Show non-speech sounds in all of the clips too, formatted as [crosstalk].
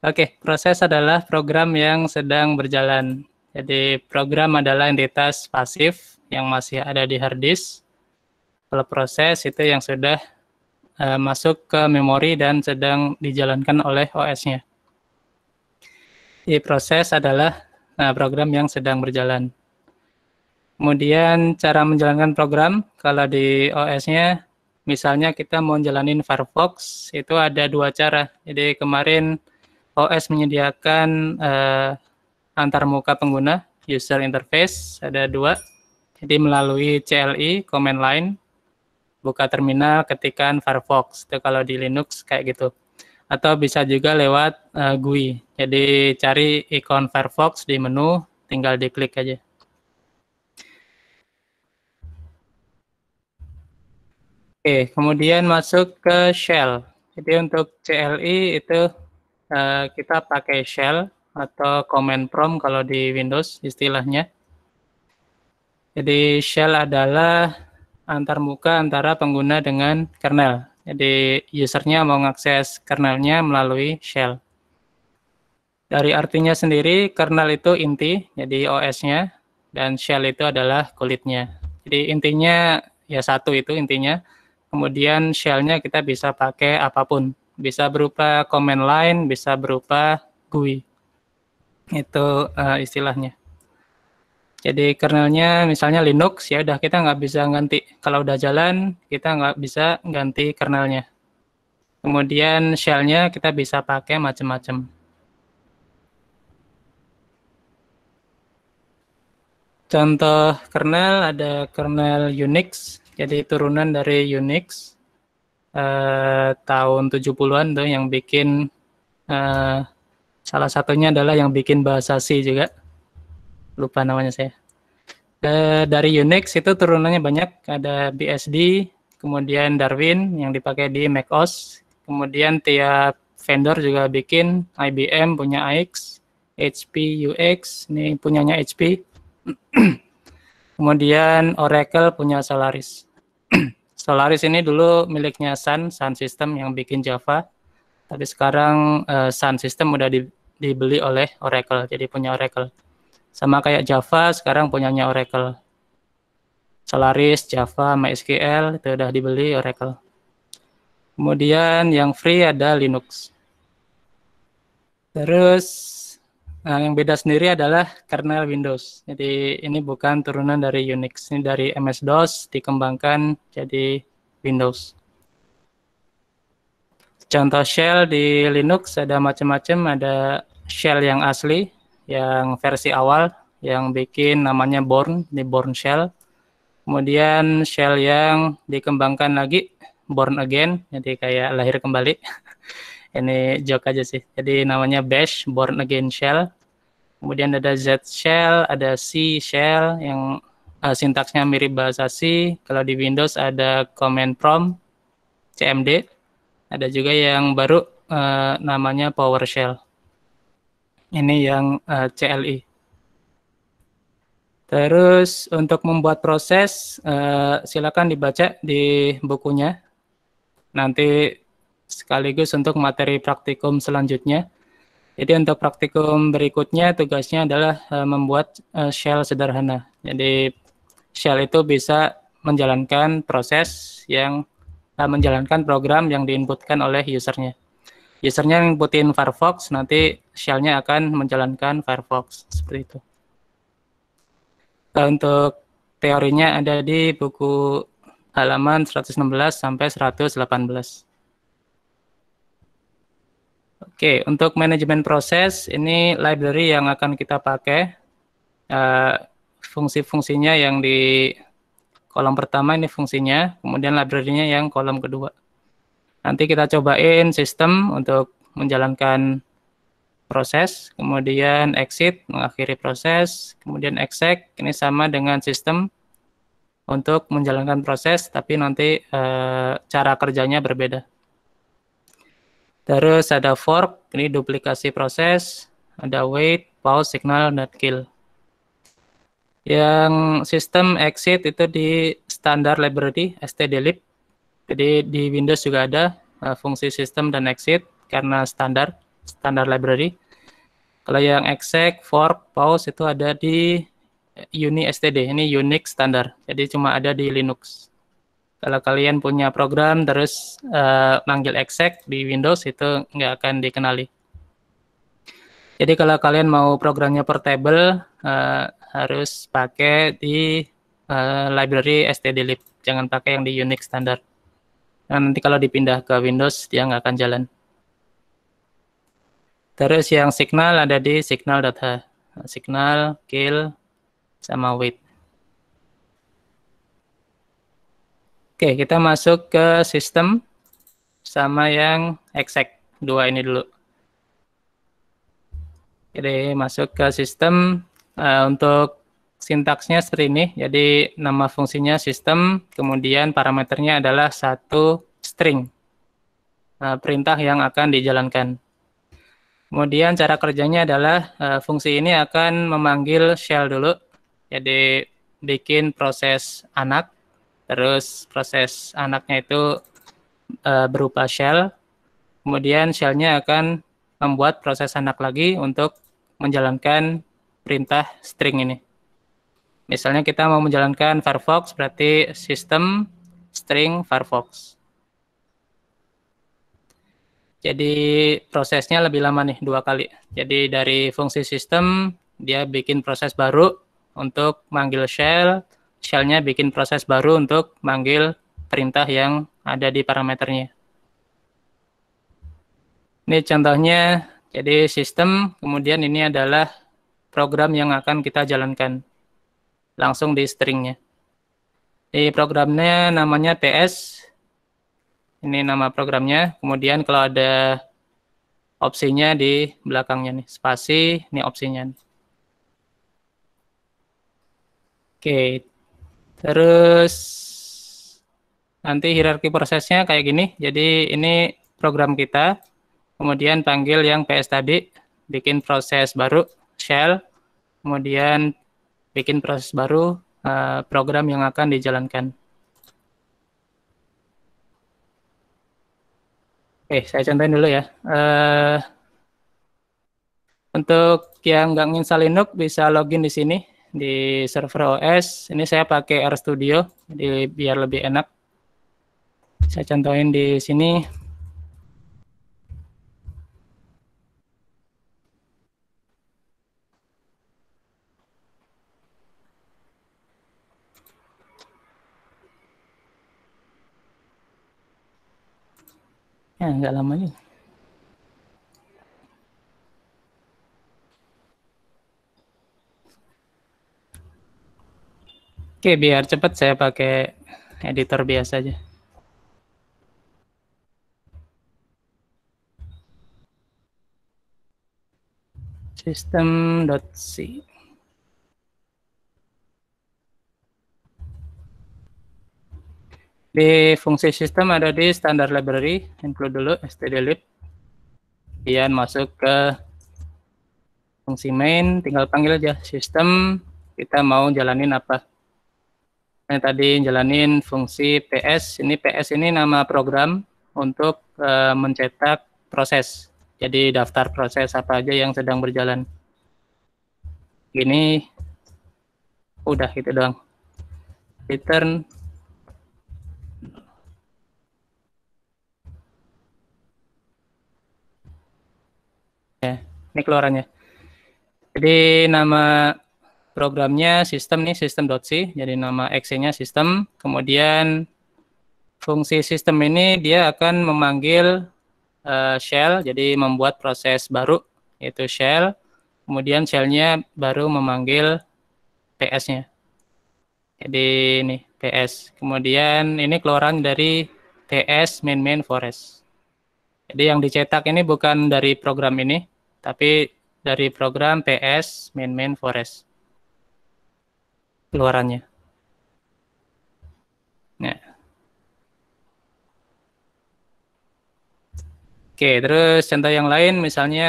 Oke, proses adalah program yang sedang berjalan. Jadi program adalah entitas pasif yang masih ada di hard disk. Kalau proses itu yang sudah uh, masuk ke memori dan sedang dijalankan oleh OS-nya. Jadi proses adalah uh, program yang sedang berjalan. Kemudian cara menjalankan program kalau di OS-nya, misalnya kita mau jalanin Firefox, itu ada dua cara. Jadi kemarin OS menyediakan uh, antar pengguna user interface ada dua. Jadi melalui CLI command line buka terminal ketikan Firefox itu kalau di Linux kayak gitu. Atau bisa juga lewat uh, eh, GUI. Jadi cari ikon Firefox di menu tinggal diklik aja. Oke, kemudian masuk ke shell. Jadi untuk CLI itu Eh, kita pakai shell atau command prompt kalau di Windows istilahnya. Jadi shell adalah antarmuka antara pengguna dengan kernel. Jadi usernya mau mengakses kernelnya melalui shell. Dari artinya sendiri, kernel itu inti, jadi OS-nya, dan shell itu adalah kulitnya. Jadi intinya ya satu itu intinya. Kemudian shell-nya kita bisa pakai apapun bisa berupa command line, bisa berupa GUI. Itu uh, istilahnya. Jadi kernelnya misalnya Linux ya udah kita nggak bisa ganti kalau udah jalan kita nggak bisa ganti kernelnya. Kemudian shellnya kita bisa pakai macam-macam. Contoh kernel ada kernel Unix, jadi turunan dari Unix. Eh, tahun 70-an tuh yang bikin uh, salah satunya adalah yang bikin bahasa C juga. Lupa namanya saya. Uh, dari Unix itu turunannya banyak, ada BSD, kemudian Darwin yang dipakai di macOS, kemudian tiap vendor juga bikin, IBM punya AX, HP UX, ini punyanya HP. [clears throat] Kemudian Oracle punya Solaris. [clears throat] Solaris ini dulu miliknya Sun, Sun System yang bikin Java. Tapi sekarang uh, Sun System udah di, dibeli oleh Oracle, jadi punya Oracle. Sama kayak Java, sekarang punyanya Oracle. Solaris, Java, MySQL itu udah dibeli Oracle. Kemudian yang free ada Linux. Terus Nah, yang beda sendiri adalah kernel Windows. Jadi ini bukan turunan dari Unix, ini dari MS-DOS dikembangkan jadi Windows. Contoh shell di Linux ada macam-macam, ada shell yang asli, yang versi awal, yang bikin namanya Born, ini Born shell. Kemudian shell yang dikembangkan lagi, Born again, jadi kayak lahir kembali. [laughs] ini joke aja sih. Jadi namanya bash born again shell. Kemudian ada Z shell, ada C shell yang uh, sintaksnya mirip bahasa C. Kalau di Windows ada command prompt CMD. Ada juga yang baru uh, namanya PowerShell. Ini yang uh, eh, CLI. Terus untuk membuat proses uh, silakan dibaca di bukunya. Nanti sekaligus untuk materi praktikum selanjutnya. Jadi untuk praktikum berikutnya tugasnya adalah eh, membuat eh, shell sederhana. Jadi shell itu bisa menjalankan proses yang eh, menjalankan program yang diinputkan oleh usernya. Usernya yang inputin Firefox, nanti shellnya akan menjalankan Firefox seperti itu. untuk teorinya ada di buku halaman 116 sampai 118. Oke, untuk manajemen proses ini library yang akan kita pakai. Uh, fungsi-fungsinya yang di kolom pertama ini fungsinya, kemudian library-nya yang kolom kedua. Nanti kita cobain sistem untuk menjalankan proses, kemudian exit mengakhiri proses, kemudian exec ini sama dengan sistem untuk menjalankan proses, tapi nanti e, cara kerjanya berbeda. Terus ada fork, ini duplikasi proses, ada wait, pause, signal, dan kill. Yang sistem exit itu di standar library stdlib. Jadi di Windows juga ada uh, fungsi sistem dan exit karena standar standar library. Kalau yang exec, fork, pause itu ada di Uni STD. Ini Unix standar. Jadi cuma ada di Linux. Kalau kalian punya program terus uh, manggil exec di Windows itu nggak akan dikenali. Jadi kalau kalian mau programnya portable uh, harus pakai di uh, library stdlib, jangan pakai yang di Unix standar. nanti kalau dipindah ke Windows dia nggak akan jalan. Terus yang signal ada di signal.h, signal, kill, sama wait. Oke, kita masuk ke sistem sama yang exec dua ini dulu. Jadi masuk ke sistem uh, untuk sintaksnya seperti ini. Jadi nama fungsinya sistem, kemudian parameternya adalah satu string uh, perintah yang akan dijalankan. Kemudian cara kerjanya adalah uh, fungsi ini akan memanggil shell dulu. Jadi bikin proses anak Terus proses anaknya itu uh, berupa shell. Kemudian shellnya akan membuat proses anak lagi untuk menjalankan perintah string ini. Misalnya kita mau menjalankan Firefox, berarti sistem string Firefox. Jadi prosesnya lebih lama nih, dua kali. Jadi dari fungsi sistem, dia bikin proses baru untuk manggil shell, shellnya bikin proses baru untuk manggil perintah yang ada di parameternya. Ini contohnya, jadi sistem, kemudian ini adalah program yang akan kita jalankan langsung di stringnya. Di programnya namanya PS, ini nama programnya, kemudian kalau ada opsinya di belakangnya nih, spasi, ini opsinya. Oke, Terus nanti hierarki prosesnya kayak gini. Jadi ini program kita. Kemudian panggil yang PS tadi, bikin proses baru shell, kemudian bikin proses baru uh, program yang akan dijalankan. Oke, saya contohin dulu ya. Uh, untuk yang nggak nginstal Linux bisa login di sini di server OS. Ini saya pakai RStudio, jadi biar lebih enak. Saya contohin di sini. Ya, nggak lama nih. Oke, biar cepat saya pakai editor biasa aja. System.c. Di fungsi sistem ada di standard library, include dulu stdlib. Kemudian masuk ke fungsi main, tinggal panggil aja sistem. Kita mau jalanin apa? yang tadi jalanin fungsi PS. Ini PS ini nama program untuk e, mencetak proses. Jadi daftar proses apa aja yang sedang berjalan. Ini udah gitu doang. Return ya ini keluarannya jadi nama programnya sistem nih c jadi nama exe-nya sistem kemudian fungsi sistem ini dia akan memanggil uh, shell jadi membuat proses baru yaitu shell kemudian shell-nya baru memanggil ps-nya jadi ini ps kemudian ini keluaran dari ps main main forest jadi yang dicetak ini bukan dari program ini tapi dari program ps main main forest keluarannya. Ya. Oke, terus contoh yang lain misalnya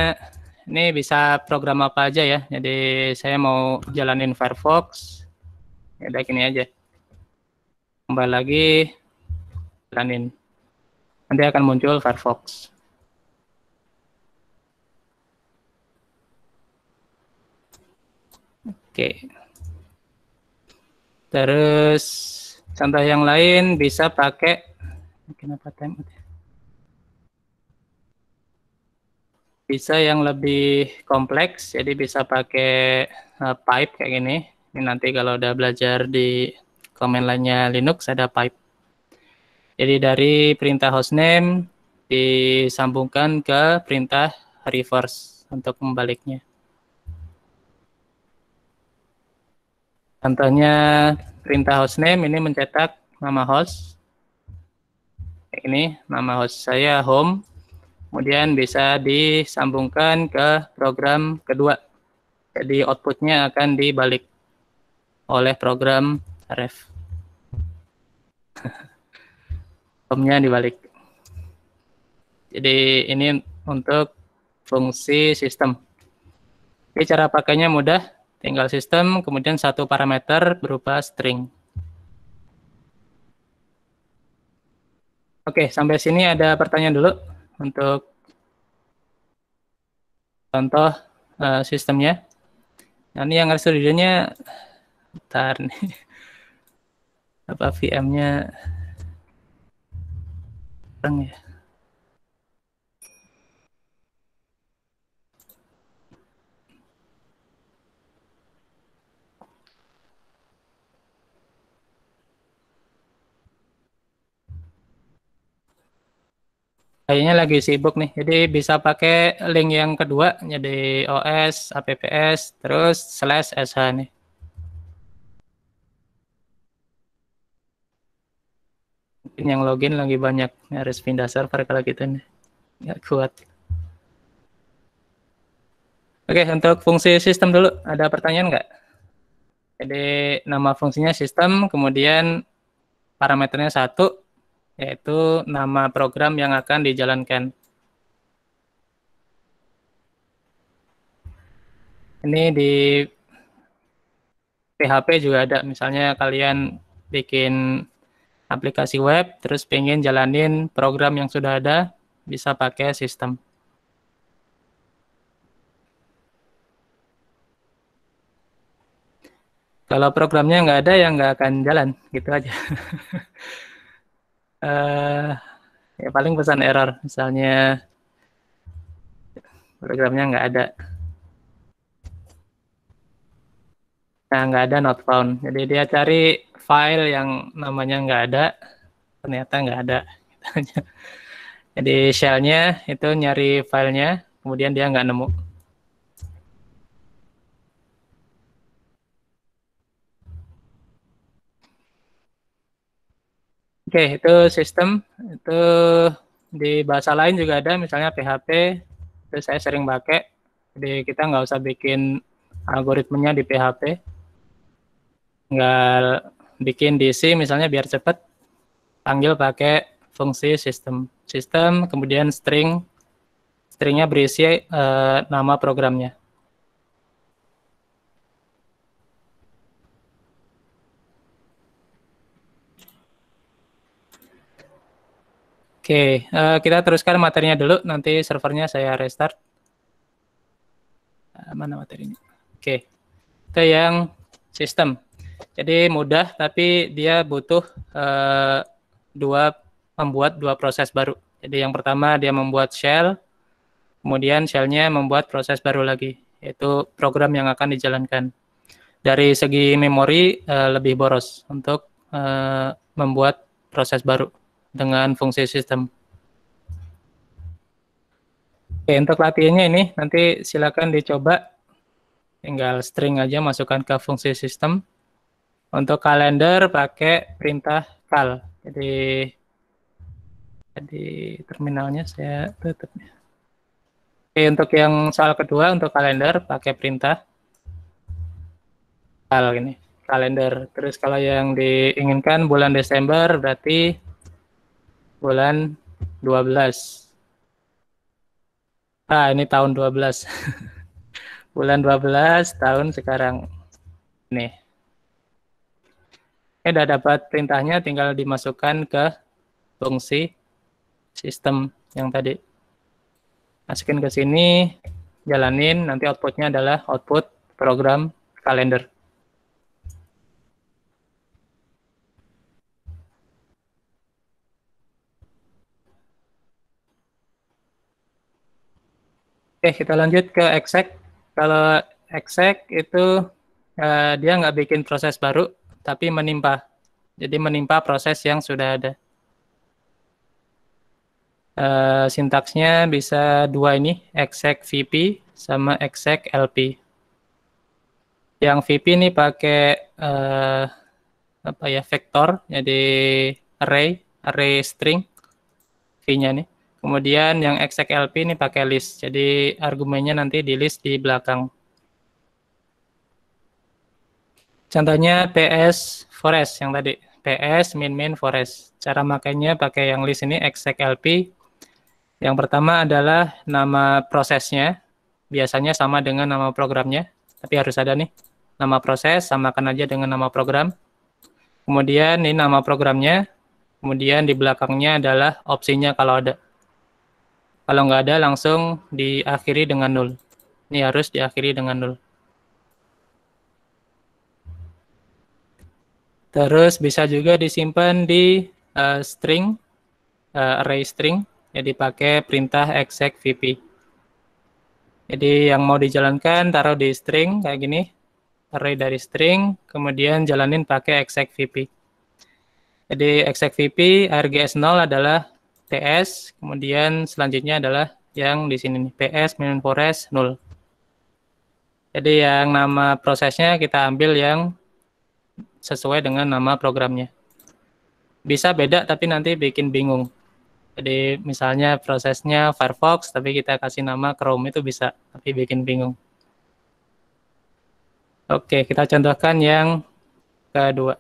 ini bisa program apa aja ya. Jadi saya mau jalanin Firefox. Ya udah gini aja. Kembali lagi jalanin. Nanti akan muncul Firefox. Oke. Okay. Terus contoh yang lain bisa pakai kenapa time ya? bisa yang lebih kompleks jadi bisa pakai uh, pipe kayak gini ini nanti kalau udah belajar di komen lainnya Linux ada pipe jadi dari perintah hostname disambungkan ke perintah reverse untuk membaliknya Contohnya perintah hostname ini mencetak nama host. Ini nama host saya home. Kemudian bisa disambungkan ke program kedua. Jadi outputnya akan dibalik oleh program ref. [laughs] Home-nya dibalik. Jadi ini untuk fungsi sistem. Oke, cara pakainya mudah tinggal sistem, kemudian satu parameter berupa string. Oke, sampai sini ada pertanyaan dulu untuk contoh uh, sistemnya. Nah, ini yang harus videonya, bentar nih, [laughs] apa VM-nya, ya. kayaknya lagi sibuk nih. Jadi bisa pakai link yang kedua, jadi OS, APPS, terus slash SH nih. Mungkin yang login lagi banyak, harus pindah server kalau gitu nih. Nggak kuat. Oke, untuk fungsi sistem dulu, ada pertanyaan nggak? Jadi nama fungsinya sistem, kemudian parameternya satu, yaitu nama program yang akan dijalankan. Ini di PHP juga ada, misalnya kalian bikin aplikasi web, terus pengen jalanin program yang sudah ada, bisa pakai sistem. Kalau programnya nggak ada, ya nggak akan jalan, gitu aja. [laughs] Eh, ya paling pesan error misalnya programnya nggak ada nah nggak ada not found jadi dia cari file yang namanya nggak ada ternyata nggak ada [laughs] jadi shellnya itu nyari filenya kemudian dia nggak nemu Oke, itu sistem. Itu di bahasa lain juga ada, misalnya PHP. Itu saya sering pakai. Jadi kita nggak usah bikin algoritmenya di PHP. Nggak bikin DC misalnya biar cepat. Panggil pakai fungsi sistem. Sistem, kemudian string. Stringnya berisi uh, nama programnya. Oke, uh, kita teruskan materinya dulu. Nanti servernya saya restart. Uh, mana materinya? Oke, kita yang sistem. Jadi mudah, tapi dia butuh uh, dua membuat dua proses baru. Jadi yang pertama dia membuat shell, kemudian shellnya membuat proses baru lagi, yaitu program yang akan dijalankan. Dari segi memori uh, lebih boros untuk uh, membuat proses baru dengan fungsi sistem. Oke, untuk latihannya ini nanti silakan dicoba. Tinggal string aja masukkan ke fungsi sistem. Untuk kalender pakai perintah cal. Jadi di terminalnya saya tutup ya. Oke, untuk yang soal kedua untuk kalender pakai perintah cal ini kalender. Terus kalau yang diinginkan bulan Desember berarti bulan 12. Ah, ini tahun 12. [laughs] bulan 12 tahun sekarang. Nih. Ini udah dapat perintahnya tinggal dimasukkan ke fungsi sistem yang tadi. Masukin ke sini, jalanin, nanti outputnya adalah output program kalender. Oke, kita lanjut ke exec. Kalau exec itu uh, dia nggak bikin proses baru, tapi menimpa. Jadi menimpa proses yang sudah ada. Uh, sintaksnya bisa dua ini, exec VP sama exec LP. Yang VP ini pakai uh, apa ya vektor, jadi array, array string V-nya nih. Kemudian yang exact ini pakai list. Jadi argumennya nanti di list di belakang. Contohnya PS forest yang tadi. PS min min forest. Cara makainya pakai yang list ini exact Yang pertama adalah nama prosesnya. Biasanya sama dengan nama programnya. Tapi harus ada nih. Nama proses samakan aja dengan nama program. Kemudian ini nama programnya. Kemudian di belakangnya adalah opsinya kalau ada. Kalau nggak ada langsung diakhiri dengan nol. Ini harus diakhiri dengan nol. Terus bisa juga disimpan di uh, string, uh, array string, jadi pakai perintah exec vp. Jadi yang mau dijalankan taruh di string kayak gini, array dari string, kemudian jalanin pakai exec vp. Jadi exec vp rgs 0 adalah TS, kemudian selanjutnya adalah yang di sini nih, PS minus forest 0. Jadi yang nama prosesnya kita ambil yang sesuai dengan nama programnya. Bisa beda tapi nanti bikin bingung. Jadi misalnya prosesnya Firefox tapi kita kasih nama Chrome itu bisa tapi bikin bingung. Oke, kita contohkan yang kedua.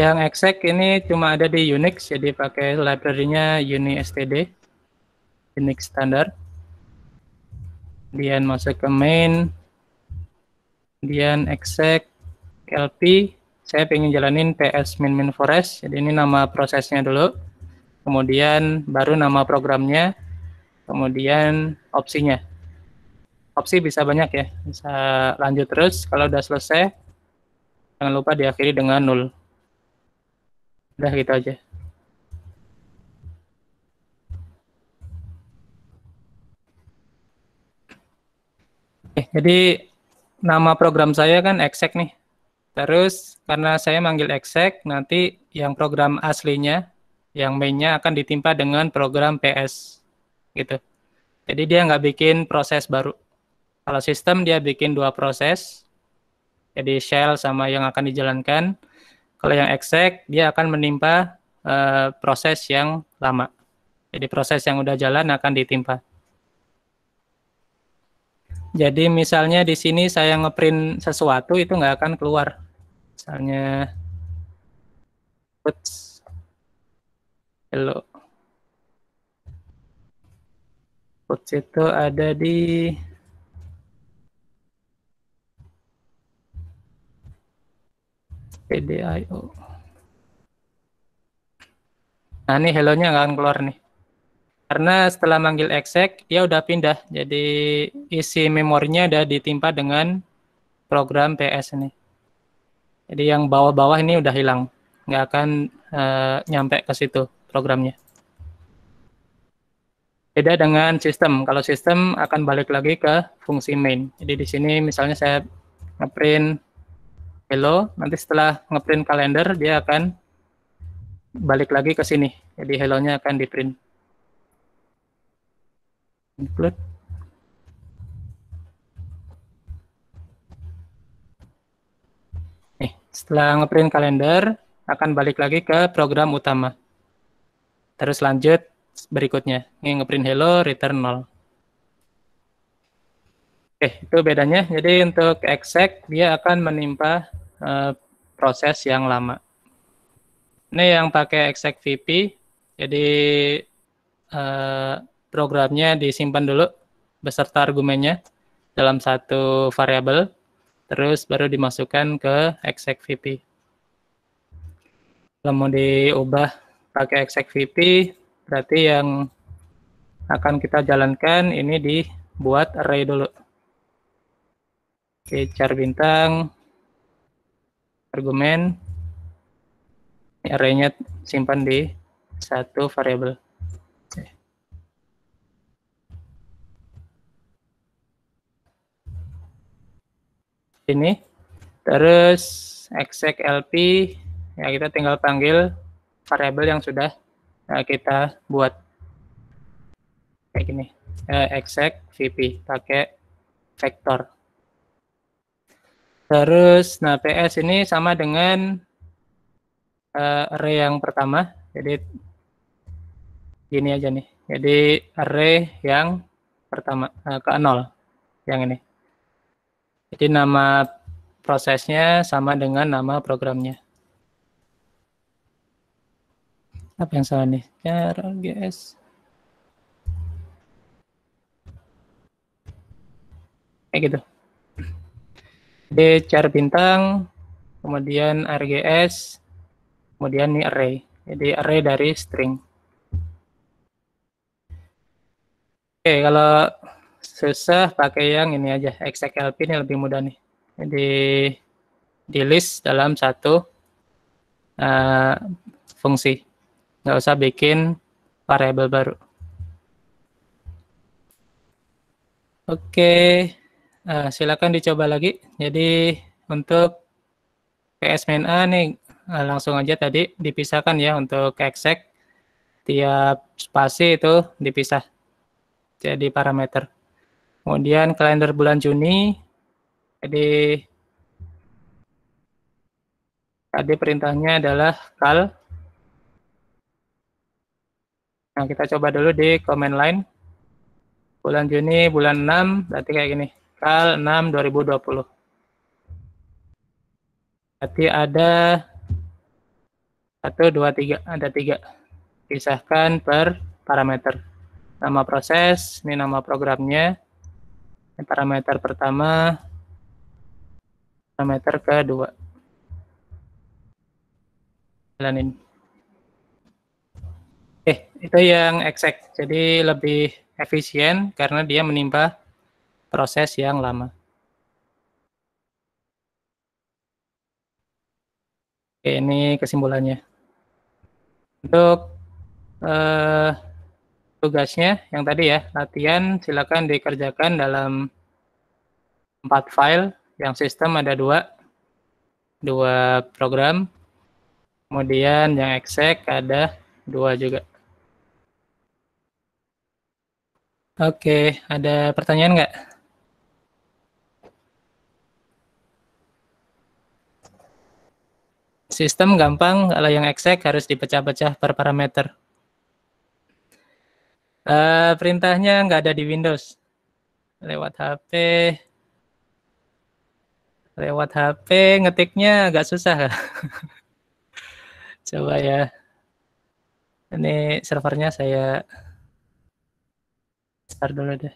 Yang exec ini cuma ada di Unix, jadi pakai library-nya std Unix standar. Kemudian masuk ke main, kemudian exec lp, saya ingin jalanin ps min min forest, jadi ini nama prosesnya dulu, kemudian baru nama programnya, kemudian opsinya. Opsi bisa banyak ya, bisa lanjut terus, kalau udah selesai, jangan lupa diakhiri dengan nol. Udah gitu aja. Oke, eh, jadi nama program saya kan exec nih. Terus karena saya manggil exec, nanti yang program aslinya, yang mainnya akan ditimpa dengan program PS gitu. Jadi dia nggak bikin proses baru. Kalau sistem dia bikin dua proses, jadi shell sama yang akan dijalankan. Kalau yang exec dia akan menimpa uh, proses yang lama. Jadi proses yang udah jalan akan ditimpa. Jadi misalnya di sini saya ngeprint sesuatu itu nggak akan keluar. Misalnya, oops, hello. Quotes itu ada di PDIO. Nah, ini hello-nya nggak akan keluar nih. Karena setelah manggil exec, dia ya udah pindah. Jadi isi memorinya udah ditimpa dengan program PS ini. Jadi yang bawah-bawah ini udah hilang. Nggak akan uh, nyampe ke situ programnya. Beda dengan sistem. Kalau sistem akan balik lagi ke fungsi main. Jadi di sini misalnya saya print hello. Nanti setelah ngeprint kalender dia akan balik lagi ke sini. Jadi hello-nya akan di print. Include. Nih, setelah ngeprint kalender akan balik lagi ke program utama. Terus lanjut berikutnya. Ini ngeprint hello, return null. Oke, itu bedanya. Jadi untuk exec dia akan menimpa Eh, proses yang lama. Ini yang pakai execvp, jadi eh, programnya disimpan dulu beserta argumennya dalam satu variabel, terus baru dimasukkan ke execvp. Kalau mau diubah pakai execvp, berarti yang akan kita jalankan ini dibuat array dulu. Oke, char bintang, argumen arraynya simpan di satu variabel. Ini terus exec lp ya kita tinggal panggil variabel yang sudah uh, kita buat kayak gini uh, eh, exec vp pakai vektor Terus, nah PS ini sama dengan uh, array yang pertama. Jadi gini aja nih. Jadi array yang pertama uh, ke nol yang ini. Jadi nama prosesnya sama dengan nama programnya. Apa yang salah nih? GS. Kayak gitu. D char bintang, kemudian RGS, kemudian ini array. Jadi array dari string. Oke, kalau susah pakai yang ini aja, XXLP ini lebih mudah nih. Jadi di list dalam satu uh, fungsi. Nggak usah bikin variabel baru. Oke. Okay. Uh, silakan dicoba lagi. Jadi untuk PS main A nih uh, langsung aja tadi dipisahkan ya untuk exec tiap spasi itu dipisah jadi parameter. Kemudian kalender bulan Juni jadi tadi perintahnya adalah kal. Nah, kita coba dulu di command line. Bulan Juni, bulan 6, berarti kayak gini tanggal 6 2020. Berarti ada 1, 2, 3, ada 3. Pisahkan per parameter. Nama proses, ini nama programnya. Ini parameter pertama, parameter kedua. Jalanin. Oke, eh, itu yang exact. Jadi lebih efisien karena dia menimpa proses yang lama. Oke, ini kesimpulannya. Untuk eh, tugasnya yang tadi ya, latihan silakan dikerjakan dalam empat file yang sistem ada dua, dua program, kemudian yang exec ada dua juga. Oke, ada pertanyaan nggak? sistem gampang, kalau yang exec harus dipecah-pecah per parameter. Uh, perintahnya nggak ada di Windows. Lewat HP. Lewat HP ngetiknya agak susah. [laughs] Coba ya. Ini servernya saya start dulu deh.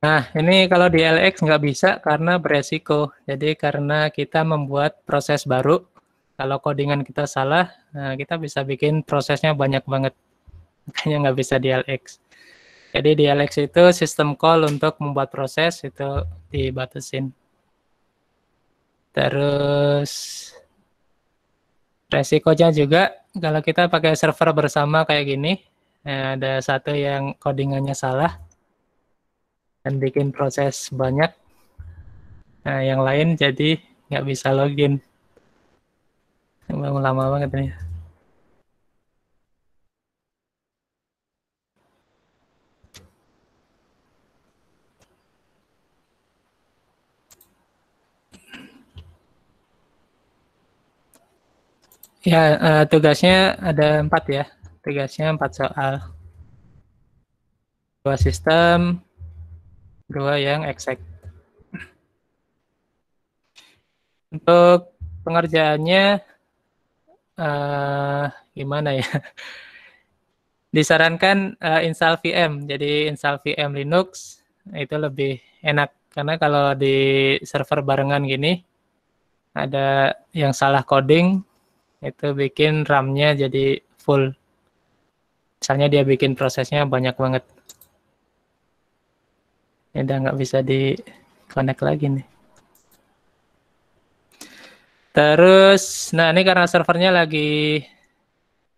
Nah, ini kalau di LX nggak bisa karena beresiko. Jadi karena kita membuat proses baru, kalau codingan kita salah, nah kita bisa bikin prosesnya banyak banget. [laughs] Makanya nggak bisa di LX. Jadi di LX itu sistem call untuk membuat proses itu dibatasin. Terus resikonya juga kalau kita pakai server bersama kayak gini, eh, ada satu yang codingannya salah, dan bikin proses banyak nah, yang lain jadi nggak bisa login Emang lama banget nih Ya, uh, tugasnya ada empat ya. Tugasnya empat soal. Dua sistem, dua yang exact. Untuk pengerjaannya uh, gimana ya? [laughs] Disarankan uh, install VM. Jadi install VM Linux itu lebih enak karena kalau di server barengan gini ada yang salah coding itu bikin RAM-nya jadi full. Misalnya dia bikin prosesnya banyak banget. Ya udah nggak bisa di connect lagi nih. Terus, nah ini karena servernya lagi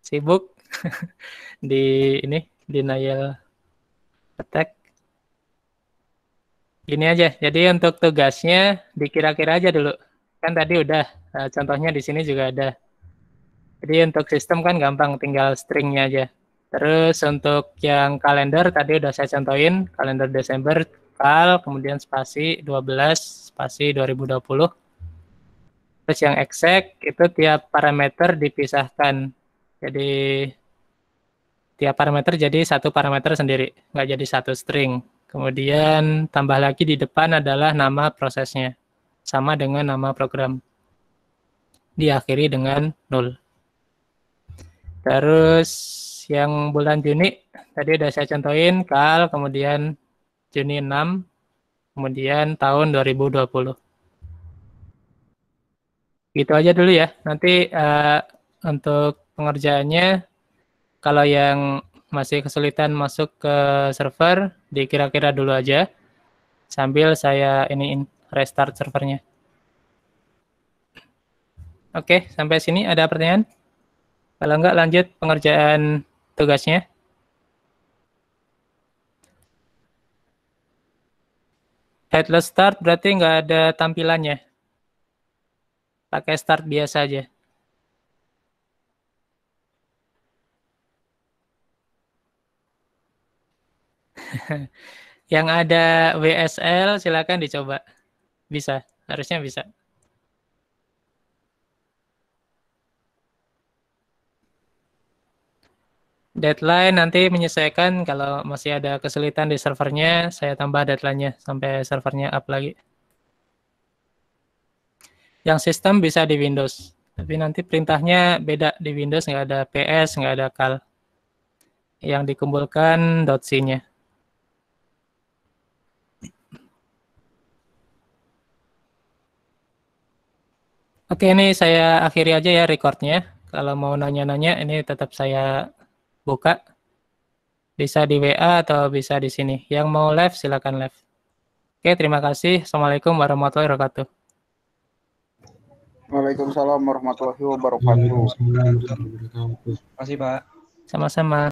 sibuk [laughs] di ini di nail attack. ini aja. Jadi untuk tugasnya dikira-kira aja dulu. Kan tadi udah. Eh, contohnya di sini juga ada. Jadi untuk sistem kan gampang, tinggal stringnya aja. Terus untuk yang kalender tadi udah saya contohin, kalender Desember lokal, kemudian spasi 12 spasi 2020. Terus yang exec itu tiap parameter dipisahkan. Jadi tiap parameter jadi satu parameter sendiri, nggak jadi satu string. Kemudian tambah lagi di depan adalah nama prosesnya, sama dengan nama program. Diakhiri dengan nol. Terus yang bulan Juni tadi udah saya contohin kal kemudian Juni 6, kemudian tahun 2020. Gitu aja dulu ya. Nanti uh, untuk pengerjaannya, kalau yang masih kesulitan masuk ke server, dikira-kira dulu aja. Sambil saya ini restart servernya. Oke, sampai sini ada pertanyaan? Kalau enggak, lanjut pengerjaan tugasnya. Headless start berarti nggak ada tampilannya. Pakai start biasa aja. [laughs] Yang ada WSL silakan dicoba. Bisa, harusnya bisa. deadline nanti menyelesaikan kalau masih ada kesulitan di servernya, saya tambah deadline-nya sampai servernya up lagi. Yang sistem bisa di Windows, tapi nanti perintahnya beda di Windows nggak ada PS, nggak ada cal. Yang dikumpulkan .c-nya. Oke, ini saya akhiri aja ya recordnya. Kalau mau nanya-nanya, ini tetap saya buka. Bisa di WA atau bisa di sini. Yang mau live silakan live. Oke, terima kasih. Assalamualaikum warahmatullahi wabarakatuh. Waalaikumsalam warahmatullahi wabarakatuh. Terima kasih, Pak. Sama-sama.